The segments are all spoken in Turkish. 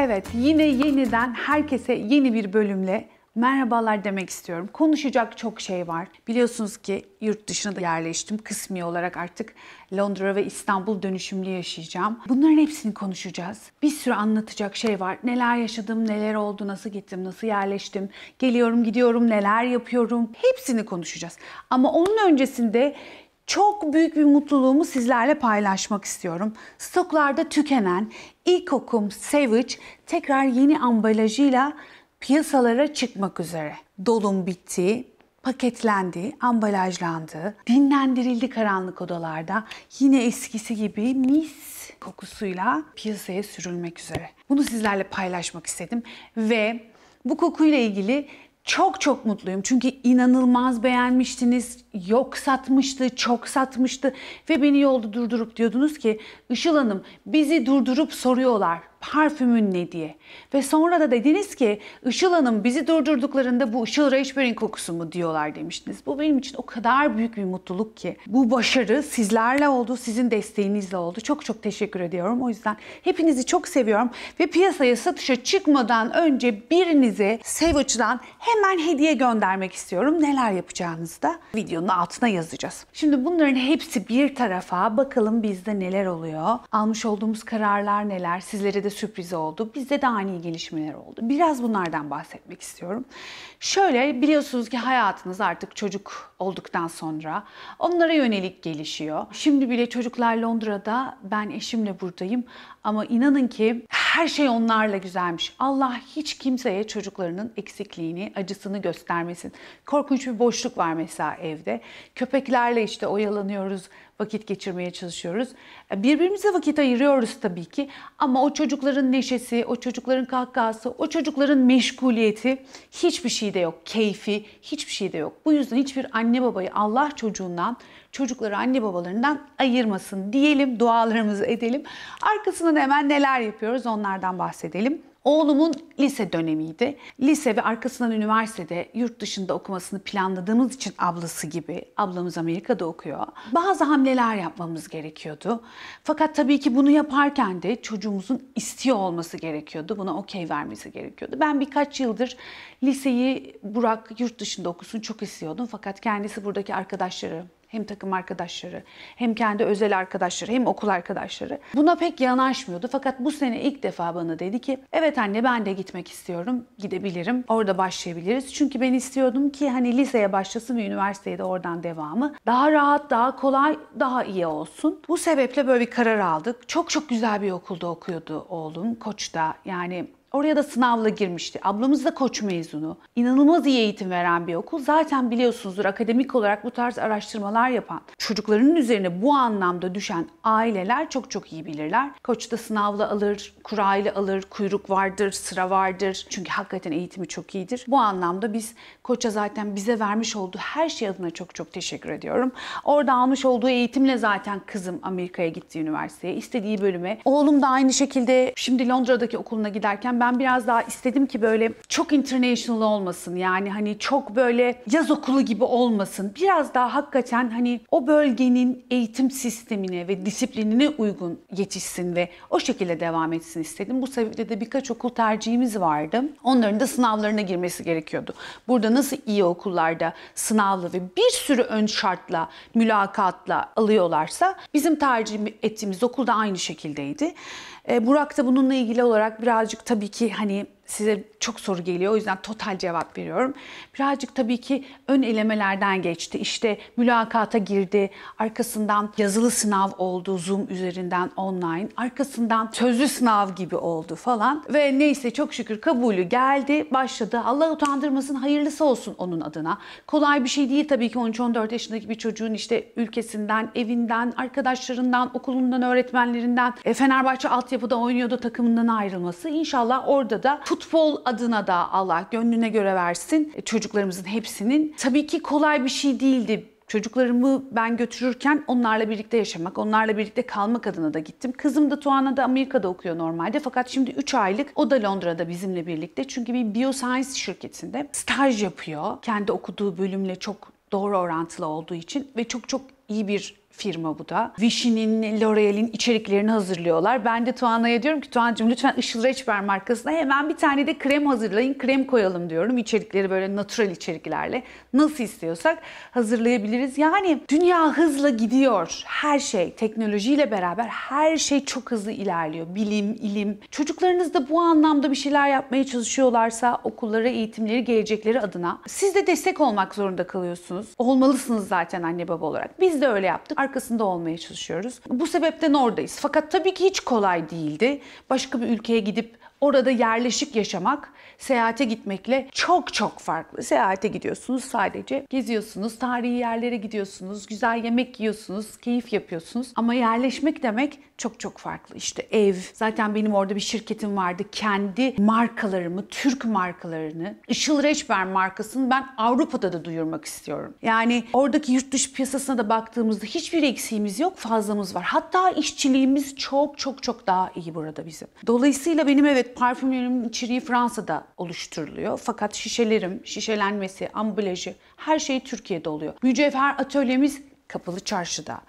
Evet, yine yeniden herkese yeni bir bölümle merhabalar demek istiyorum. Konuşacak çok şey var. Biliyorsunuz ki yurt dışına da yerleştim. Kısmi olarak artık Londra ve İstanbul dönüşümlü yaşayacağım. Bunların hepsini konuşacağız. Bir sürü anlatacak şey var. Neler yaşadım, neler oldu, nasıl gittim, nasıl yerleştim, geliyorum, gidiyorum, neler yapıyorum. Hepsini konuşacağız. Ama onun öncesinde çok büyük bir mutluluğumu sizlerle paylaşmak istiyorum. Stoklarda tükenen ilkokum Savage tekrar yeni ambalajıyla piyasalara çıkmak üzere. Dolum bitti, paketlendi, ambalajlandı, dinlendirildi karanlık odalarda. Yine eskisi gibi mis kokusuyla piyasaya sürülmek üzere. Bunu sizlerle paylaşmak istedim ve bu kokuyla ilgili çok çok mutluyum çünkü inanılmaz beğenmiştiniz. Yok satmıştı, çok satmıştı ve beni yolda durdurup diyordunuz ki Işıl Hanım bizi durdurup soruyorlar parfümün ne diye. Ve sonra da dediniz ki Işıl Hanım bizi durdurduklarında bu Işıl Reşber'in kokusu mu diyorlar demiştiniz. Bu benim için o kadar büyük bir mutluluk ki. Bu başarı sizlerle oldu, sizin desteğinizle oldu. Çok çok teşekkür ediyorum. O yüzden hepinizi çok seviyorum ve piyasaya satışa çıkmadan önce birinize Savage'dan hemen hediye göndermek istiyorum. Neler yapacağınızı da videonun altına yazacağız. Şimdi bunların hepsi bir tarafa bakalım bizde neler oluyor. Almış olduğumuz kararlar neler? Sizlere de de sürpriz oldu. Bizde de ani gelişmeler oldu. Biraz bunlardan bahsetmek istiyorum. Şöyle biliyorsunuz ki hayatınız artık çocuk olduktan sonra onlara yönelik gelişiyor. Şimdi bile çocuklar Londra'da ben eşimle buradayım. Ama inanın ki her şey onlarla güzelmiş. Allah hiç kimseye çocuklarının eksikliğini, acısını göstermesin. Korkunç bir boşluk var mesela evde. Köpeklerle işte oyalanıyoruz, vakit geçirmeye çalışıyoruz. E, birbirimize vakit ayırıyoruz tabii ki ama o çocukların neşesi, o çocukların kahkahası, o çocukların meşguliyeti hiçbir şeyde yok. Keyfi hiçbir şeyde yok. Bu yüzden hiçbir anne babayı Allah çocuğundan çocukları anne babalarından ayırmasın diyelim, dualarımızı edelim. Arkasından hemen neler yapıyoruz onlardan bahsedelim. Oğlumun lise dönemiydi. Lise ve arkasından üniversitede yurt dışında okumasını planladığımız için ablası gibi. Ablamız Amerika'da okuyor. Bazı hamleler yapmamız gerekiyordu. Fakat tabii ki bunu yaparken de çocuğumuzun istiyor olması gerekiyordu. Buna okey vermesi gerekiyordu. Ben birkaç yıldır liseyi Burak yurt dışında okusun çok istiyordum. Fakat kendisi buradaki arkadaşları hem takım arkadaşları, hem kendi özel arkadaşları, hem okul arkadaşları. Buna pek yanaşmıyordu fakat bu sene ilk defa bana dedi ki evet anne ben de gitmek istiyorum, gidebilirim, orada başlayabiliriz. Çünkü ben istiyordum ki hani liseye başlasın ve üniversiteye de oradan devamı. Daha rahat, daha kolay, daha iyi olsun. Bu sebeple böyle bir karar aldık. Çok çok güzel bir okulda okuyordu oğlum, Koç'ta. Yani Oraya da sınavla girmişti. Ablamız da koç mezunu. İnanılmaz iyi eğitim veren bir okul. Zaten biliyorsunuzdur akademik olarak bu tarz araştırmalar yapan, çocuklarının üzerine bu anlamda düşen aileler çok çok iyi bilirler. Koç da sınavla alır, kurayla alır, kuyruk vardır, sıra vardır. Çünkü hakikaten eğitimi çok iyidir. Bu anlamda biz koça zaten bize vermiş olduğu her şey adına çok çok teşekkür ediyorum. Orada almış olduğu eğitimle zaten kızım Amerika'ya gitti üniversiteye, istediği bölüme. Oğlum da aynı şekilde şimdi Londra'daki okuluna giderken ben biraz daha istedim ki böyle çok international olmasın. Yani hani çok böyle yaz okulu gibi olmasın. Biraz daha hakikaten hani o bölgenin eğitim sistemine ve disiplinine uygun yetişsin ve o şekilde devam etsin istedim. Bu sebeple de birkaç okul tercihimiz vardı. Onların da sınavlarına girmesi gerekiyordu. Burada nasıl iyi okullarda sınavlı ve bir sürü ön şartla, mülakatla alıyorlarsa bizim tercih ettiğimiz okul da aynı şekildeydi. E, Burak da bununla ilgili olarak birazcık tabii ki hani size çok soru geliyor. O yüzden total cevap veriyorum. Birazcık tabii ki ön elemelerden geçti. İşte mülakata girdi. Arkasından yazılı sınav oldu Zoom üzerinden online. Arkasından sözlü sınav gibi oldu falan. Ve neyse çok şükür kabulü geldi. Başladı. Allah utandırmasın hayırlısı olsun onun adına. Kolay bir şey değil tabii ki 13-14 yaşındaki bir çocuğun işte ülkesinden, evinden, arkadaşlarından, okulundan, öğretmenlerinden, e, Fenerbahçe altyapıda oynuyordu takımından ayrılması. İnşallah orada da fut futbol adına da Allah gönlüne göre versin e, çocuklarımızın hepsinin. Tabii ki kolay bir şey değildi. Çocuklarımı ben götürürken onlarla birlikte yaşamak, onlarla birlikte kalmak adına da gittim. Kızım da Tuana da Amerika'da okuyor normalde fakat şimdi 3 aylık o da Londra'da bizimle birlikte. Çünkü bir bioscience şirketinde staj yapıyor. Kendi okuduğu bölümle çok doğru orantılı olduğu için ve çok çok iyi bir firma bu da. Vichy'nin, L'Oreal'in içeriklerini hazırlıyorlar. Ben de Tuana'ya diyorum ki Tuana'cığım lütfen Işıl Reçber markasına hemen bir tane de krem hazırlayın, krem koyalım diyorum. İçerikleri böyle natural içeriklerle nasıl istiyorsak hazırlayabiliriz. Yani dünya hızla gidiyor. Her şey teknolojiyle beraber her şey çok hızlı ilerliyor. Bilim, ilim. Çocuklarınız da bu anlamda bir şeyler yapmaya çalışıyorlarsa okullara, eğitimleri, gelecekleri adına siz de destek olmak zorunda kalıyorsunuz. Olmalısınız zaten anne baba olarak. Biz de öyle yaptık arkasında olmaya çalışıyoruz. Bu sebepten oradayız. Fakat tabii ki hiç kolay değildi. Başka bir ülkeye gidip orada yerleşik yaşamak seyahate gitmekle çok çok farklı. Seyahate gidiyorsunuz sadece geziyorsunuz, tarihi yerlere gidiyorsunuz, güzel yemek yiyorsunuz, keyif yapıyorsunuz. Ama yerleşmek demek çok çok farklı. İşte ev, zaten benim orada bir şirketim vardı. Kendi markalarımı, Türk markalarını, Işıl Reçber markasını ben Avrupa'da da duyurmak istiyorum. Yani oradaki yurt dışı piyasasına da baktığımızda hiçbir hiçbir eksiğimiz yok, fazlamız var. Hatta işçiliğimiz çok çok çok daha iyi burada bizim. Dolayısıyla benim evet parfümlerimin içeriği Fransa'da oluşturuluyor. Fakat şişelerim, şişelenmesi, ambalajı her şey Türkiye'de oluyor. Mücevher atölyemiz Kapalı Çarşı'da.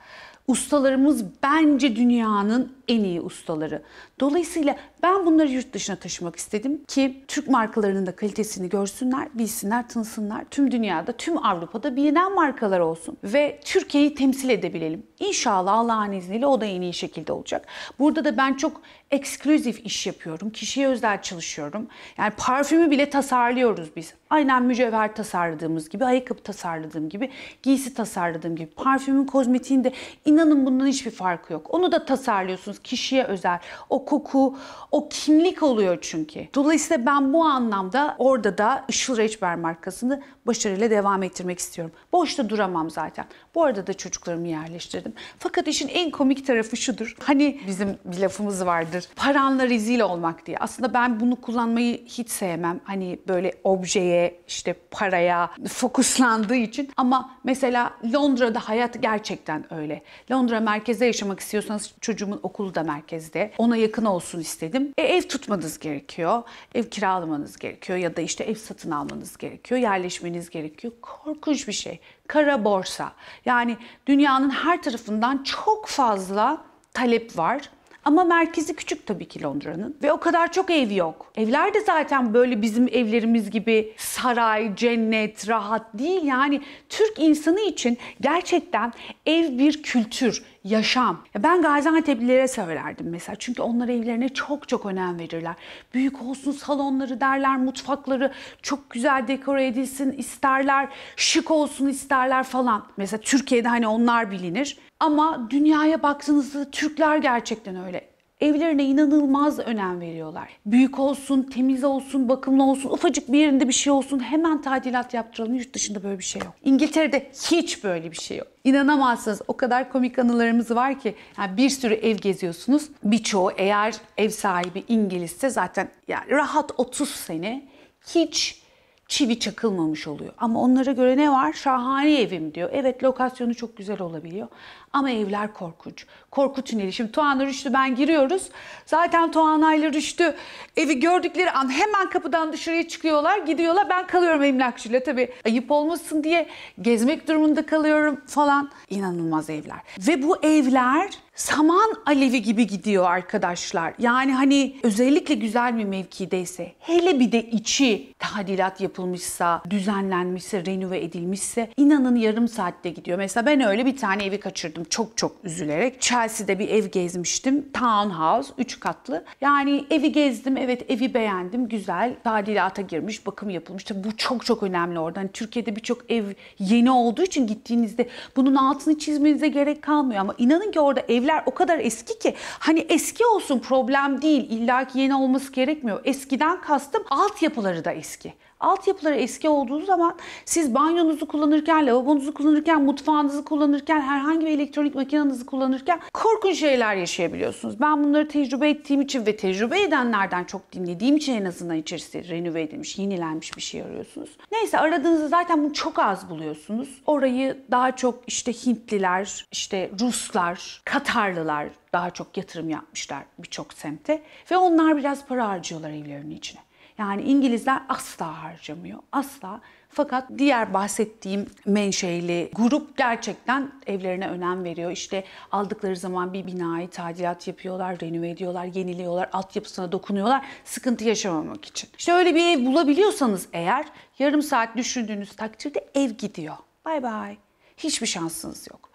Ustalarımız bence dünyanın en iyi ustaları. Dolayısıyla ben bunları yurt dışına taşımak istedim ki Türk markalarının da kalitesini görsünler, bilsinler, tanısınlar. Tüm dünyada, tüm Avrupa'da bilinen markalar olsun ve Türkiye'yi temsil edebilelim. İnşallah Allah'ın izniyle o da en iyi şekilde olacak. Burada da ben çok eksklusif iş yapıyorum. Kişiye özel çalışıyorum. Yani parfümü bile tasarlıyoruz biz. Aynen mücevher tasarladığımız gibi, ayakkabı tasarladığım gibi, giysi tasarladığım gibi. Parfümün kozmetiğinde inanın bundan hiçbir farkı yok. Onu da tasarlıyorsunuz kişiye özel. O koku, o kimlik oluyor çünkü. Dolayısıyla ben bu anlamda orada da Işıl Reçber markasını başarıyla devam ettirmek istiyorum. Boşta duramam zaten. Bu arada da çocuklarımı yerleştirdim. Fakat işin en komik tarafı şudur. Hani bizim bir lafımız vardır. Paranla rezil olmak diye. Aslında ben bunu kullanmayı hiç sevmem. Hani böyle objeye, işte paraya fokuslandığı için. Ama mesela Londra'da hayat gerçekten öyle. Londra merkezde yaşamak istiyorsanız çocuğumun okulu da merkezde. Ona yakın olsun istedim. E, ev tutmanız gerekiyor. Ev kiralamanız gerekiyor ya da işte ev satın almanız gerekiyor. Yerleşmeniz bilmeniz gerekiyor. Korkunç bir şey. Kara borsa. Yani dünyanın her tarafından çok fazla talep var. Ama merkezi küçük tabii ki Londra'nın ve o kadar çok ev yok. Evler de zaten böyle bizim evlerimiz gibi saray, cennet, rahat değil. Yani Türk insanı için gerçekten ev bir kültür, yaşam. Ben Gaziantep'lilere söylerdim mesela. Çünkü onlar evlerine çok çok önem verirler. Büyük olsun salonları derler, mutfakları çok güzel dekore edilsin isterler, şık olsun isterler falan. Mesela Türkiye'de hani onlar bilinir. Ama dünyaya baktığınızda Türkler gerçekten öyle evlerine inanılmaz önem veriyorlar. Büyük olsun, temiz olsun, bakımlı olsun, ufacık bir yerinde bir şey olsun hemen tadilat yaptıralım. Yurt dışında böyle bir şey yok. İngiltere'de hiç böyle bir şey yok. İnanamazsınız o kadar komik anılarımız var ki yani bir sürü ev geziyorsunuz. Birçoğu eğer ev sahibi İngilizse zaten yani rahat 30 sene hiç çivi çakılmamış oluyor. Ama onlara göre ne var? Şahane evim diyor. Evet lokasyonu çok güzel olabiliyor. Ama evler korkunç. Korku tüneli. Şimdi Tuğan'la Rüştü ben giriyoruz. Zaten Tuğan'la Rüştü evi gördükleri an hemen kapıdan dışarıya çıkıyorlar. Gidiyorlar. Ben kalıyorum emlakçıyla. Tabii ayıp olmasın diye gezmek durumunda kalıyorum falan. İnanılmaz evler. Ve bu evler saman alevi gibi gidiyor arkadaşlar. Yani hani özellikle güzel bir mevkideyse, hele bir de içi tadilat yapılmışsa, düzenlenmişse, renove edilmişse inanın yarım saatte gidiyor. Mesela ben öyle bir tane evi kaçırdım çok çok üzülerek. Chelsea'de bir ev gezmiştim. Townhouse, 3 katlı. Yani evi gezdim, evet evi beğendim. Güzel, tadilata girmiş, bakım yapılmış. Tabii bu çok çok önemli orada. Hani Türkiye'de birçok ev yeni olduğu için gittiğinizde bunun altını çizmenize gerek kalmıyor. Ama inanın ki orada evler tarihler o kadar eski ki hani eski olsun problem değil illa ki yeni olması gerekmiyor. Eskiden kastım altyapıları da eski. Altyapıları eski olduğu zaman siz banyonuzu kullanırken, lavabonuzu kullanırken, mutfağınızı kullanırken, herhangi bir elektronik makinenizi kullanırken korkunç şeyler yaşayabiliyorsunuz. Ben bunları tecrübe ettiğim için ve tecrübe edenlerden çok dinlediğim için en azından içerisi renove edilmiş, yenilenmiş bir şey arıyorsunuz. Neyse aradığınızda zaten bunu çok az buluyorsunuz. Orayı daha çok işte Hintliler, işte Ruslar, Katarlılar daha çok yatırım yapmışlar birçok semte ve onlar biraz para harcıyorlar evlerinin içine. Yani İngilizler asla harcamıyor. Asla. Fakat diğer bahsettiğim menşeli grup gerçekten evlerine önem veriyor. İşte aldıkları zaman bir binayı tadilat yapıyorlar, renove ediyorlar, yeniliyorlar, altyapısına dokunuyorlar sıkıntı yaşamamak için. İşte öyle bir ev bulabiliyorsanız eğer yarım saat düşündüğünüz takdirde ev gidiyor. Bay bay. Hiçbir şansınız yok.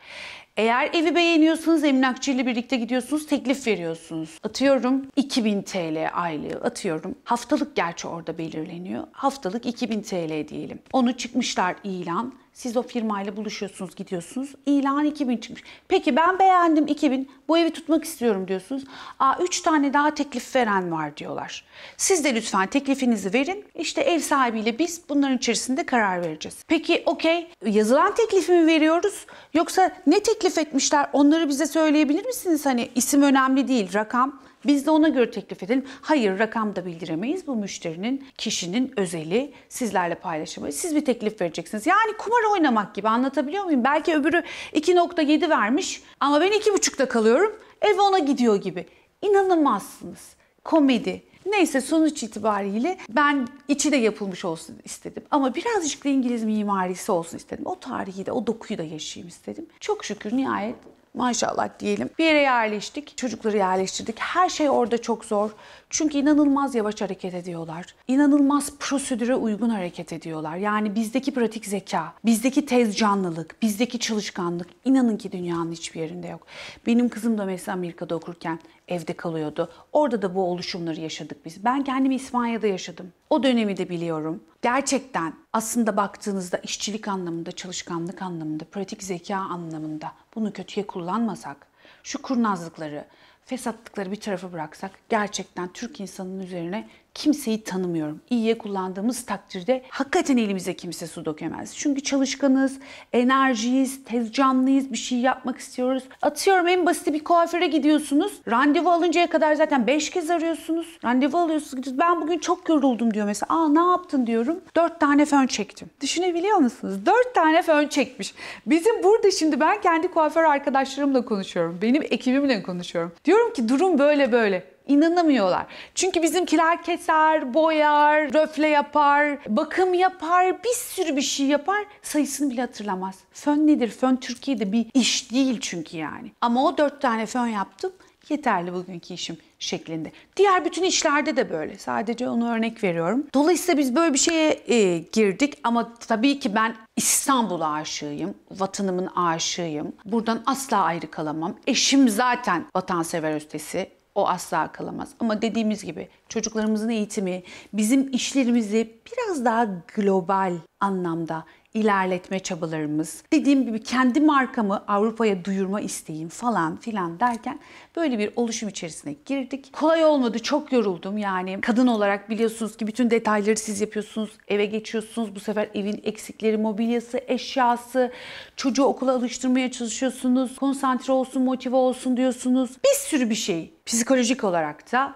Eğer evi beğeniyorsanız emlakçıyla birlikte gidiyorsunuz, teklif veriyorsunuz. Atıyorum 2000 TL aylığı atıyorum. Haftalık gerçi orada belirleniyor. Haftalık 2000 TL diyelim. Onu çıkmışlar ilan. Siz o firmayla buluşuyorsunuz, gidiyorsunuz. İlan 2000 çıkmış. Peki ben beğendim 2000. Bu evi tutmak istiyorum diyorsunuz. Aa 3 tane daha teklif veren var diyorlar. Siz de lütfen teklifinizi verin. İşte ev sahibiyle biz bunların içerisinde karar vereceğiz. Peki okey yazılan teklifi mi veriyoruz yoksa ne teklif etmişler onları bize söyleyebilir misiniz? Hani isim önemli değil, rakam biz de ona göre teklif edelim. Hayır rakam da bildiremeyiz. Bu müşterinin, kişinin özeli sizlerle paylaşamayız. Siz bir teklif vereceksiniz. Yani kumar oynamak gibi anlatabiliyor muyum? Belki öbürü 2.7 vermiş ama ben 2.5'da kalıyorum. Ev ona gidiyor gibi. İnanamazsınız. Komedi. Neyse sonuç itibariyle ben içi de yapılmış olsun istedim. Ama birazcık da İngiliz mimarisi olsun istedim. O tarihi de o dokuyu da yaşayayım istedim. Çok şükür nihayet maşallah diyelim. Bir yere yerleştik, çocukları yerleştirdik. Her şey orada çok zor. Çünkü inanılmaz yavaş hareket ediyorlar. İnanılmaz prosedüre uygun hareket ediyorlar. Yani bizdeki pratik zeka, bizdeki tez canlılık, bizdeki çalışkanlık inanın ki dünyanın hiçbir yerinde yok. Benim kızım da mesela Amerika'da okurken evde kalıyordu. Orada da bu oluşumları yaşadık biz. Ben kendimi İspanya'da yaşadım. O dönemi de biliyorum. Gerçekten aslında baktığınızda işçilik anlamında, çalışkanlık anlamında, pratik zeka anlamında bunu kötüye kullanmasak, şu kurnazlıkları, fesatlıkları bir tarafa bıraksak gerçekten Türk insanının üzerine kimseyi tanımıyorum. İyiye kullandığımız takdirde hakikaten elimize kimse su dökemez. Çünkü çalışkanız, enerjiyiz, canlıyız. bir şey yapmak istiyoruz. Atıyorum en basit bir kuaföre gidiyorsunuz. Randevu alıncaya kadar zaten 5 kez arıyorsunuz. Randevu alıyorsunuz. Ben bugün çok yoruldum diyor mesela. Aa ne yaptın diyorum. 4 tane fön çektim. Düşünebiliyor musunuz? 4 tane fön çekmiş. Bizim burada şimdi ben kendi kuaför arkadaşlarımla konuşuyorum. Benim ekibimle konuşuyorum. Diyorum ki durum böyle böyle inanamıyorlar. Çünkü bizimkiler keser, boyar, röfle yapar, bakım yapar, bir sürü bir şey yapar. Sayısını bile hatırlamaz. Fön nedir? Fön Türkiye'de bir iş değil çünkü yani. Ama o dört tane fön yaptım. Yeterli bugünkü işim şeklinde. Diğer bütün işlerde de böyle. Sadece onu örnek veriyorum. Dolayısıyla biz böyle bir şeye e, girdik ama tabii ki ben İstanbul'a aşığıyım. Vatanımın aşığıyım. Buradan asla ayrı kalamam. Eşim zaten vatansever ötesi o asla kalamaz. Ama dediğimiz gibi çocuklarımızın eğitimi bizim işlerimizi biraz daha global anlamda ilerletme çabalarımız, dediğim gibi kendi markamı Avrupa'ya duyurma isteğim falan filan derken böyle bir oluşum içerisine girdik. Kolay olmadı, çok yoruldum yani. Kadın olarak biliyorsunuz ki bütün detayları siz yapıyorsunuz, eve geçiyorsunuz. Bu sefer evin eksikleri, mobilyası, eşyası, çocuğu okula alıştırmaya çalışıyorsunuz. Konsantre olsun, motive olsun diyorsunuz. Bir sürü bir şey psikolojik olarak da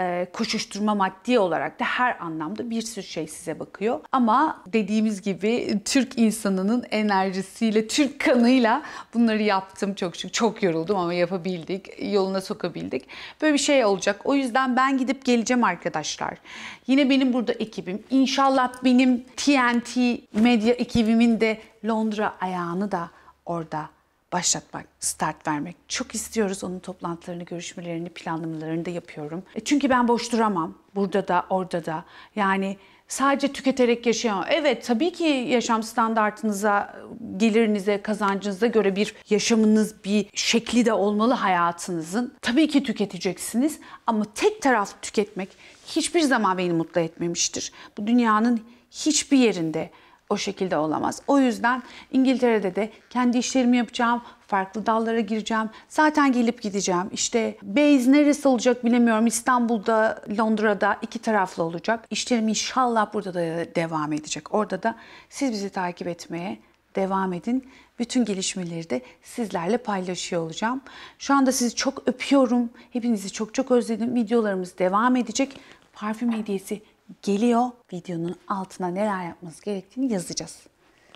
e, koşuşturma maddi olarak da her anlamda bir sürü şey size bakıyor. Ama dediğimiz gibi Türk insanının enerjisiyle, Türk kanıyla bunları yaptım çok şükür. Çok yoruldum ama yapabildik, yoluna sokabildik. Böyle bir şey olacak. O yüzden ben gidip geleceğim arkadaşlar. Yine benim burada ekibim. İnşallah benim TNT medya ekibimin de Londra ayağını da orada başlatmak, start vermek. Çok istiyoruz onun toplantılarını, görüşmelerini, planlamalarını da yapıyorum. E, çünkü ben boş duramam. Burada da, orada da. Yani sadece tüketerek yaşayan. Evet tabii ki yaşam standartınıza, gelirinize, kazancınıza göre bir yaşamınız, bir şekli de olmalı hayatınızın. Tabii ki tüketeceksiniz ama tek taraflı tüketmek hiçbir zaman beni mutlu etmemiştir. Bu dünyanın hiçbir yerinde o şekilde olamaz. O yüzden İngiltere'de de kendi işlerimi yapacağım, farklı dallara gireceğim. Zaten gelip gideceğim. İşte base neresi olacak bilemiyorum. İstanbul'da, Londra'da iki taraflı olacak. İşlerim inşallah burada da devam edecek. Orada da siz bizi takip etmeye devam edin. Bütün gelişmeleri de sizlerle paylaşıyor olacağım. Şu anda sizi çok öpüyorum. Hepinizi çok çok özledim. Videolarımız devam edecek. Parfüm hediyesi geliyor. Videonun altına neler yapmanız gerektiğini yazacağız.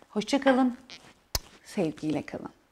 Hoşçakalın. Sevgiyle kalın.